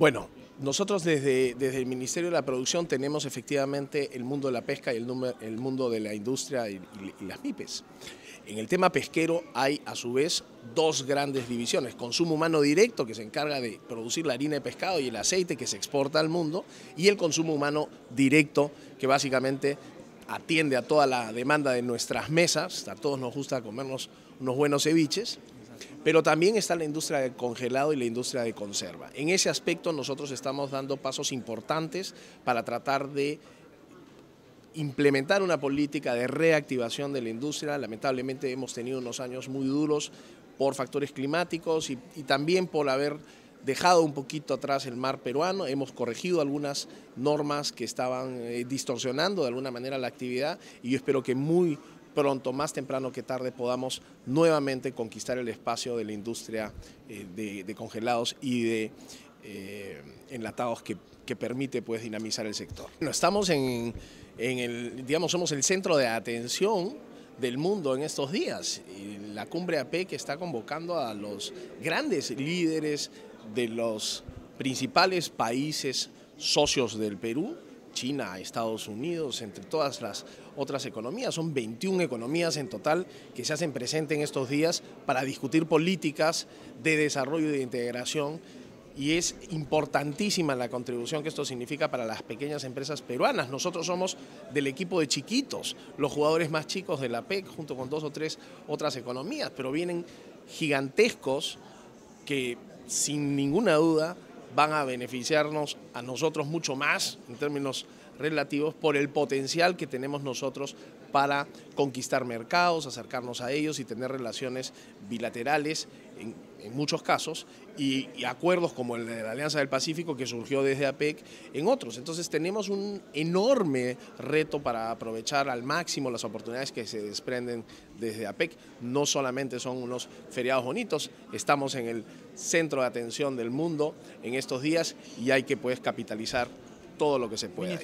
Bueno, nosotros desde, desde, el Ministerio de la Producción tenemos efectivamente el mundo de la pesca y el, el mundo de la industria y, las PIPES. En el tema pesquero hay a su vez dos grandes divisiones, consumo humano directo que se encarga de producir la harina de pescado y el aceite que se exporta al mundo y el consumo humano directo que básicamente atiende a toda la demanda de nuestras mesas, a todos nos gusta comernos unos buenos ceviches, pero también está la industria de congelado y la industria de conserva. En ese aspecto nosotros estamos dando pasos importantes para tratar de implementar una política de reactivación de la industria. Lamentablemente hemos tenido unos años muy duros por factores climáticos y, también por haber dejado un poquito atrás el mar peruano, hemos corregido algunas normas que estaban eh, distorsionando de alguna manera la actividad y yo espero que muy pronto, más temprano que tarde, podamos nuevamente conquistar el espacio de la industria eh, de, congelados y de eh, enlatados que, permite pues, dinamizar el sector. Bueno, estamos en, el, digamos, somos el centro de atención del mundo en estos días. la cumbre que está convocando a los grandes líderes de los principales países socios del Perú China, Estados Unidos, entre todas las otras economías. Son 21 economías en total que se hacen presentes en estos días para discutir políticas de desarrollo y de integración y es importantísima la contribución que esto significa para las pequeñas empresas peruanas. Nosotros somos del equipo de chiquitos, los jugadores más chicos de la PEC, junto con dos o tres otras economías, pero vienen gigantescos que sin ninguna duda van a beneficiarnos a nosotros mucho más en términos relativos por el potencial que tenemos nosotros para conquistar mercados, acercarnos a ellos y tener relaciones bilaterales en, muchos casos y, acuerdos como el de la Alianza del Pacífico que surgió desde APEC en otros. Entonces tenemos un enorme reto para aprovechar al máximo las oportunidades que se desprenden desde APEC. No solamente son unos feriados bonitos, estamos en el centro de atención del mundo en estos días y hay que pues, capitalizar todo lo que se pueda.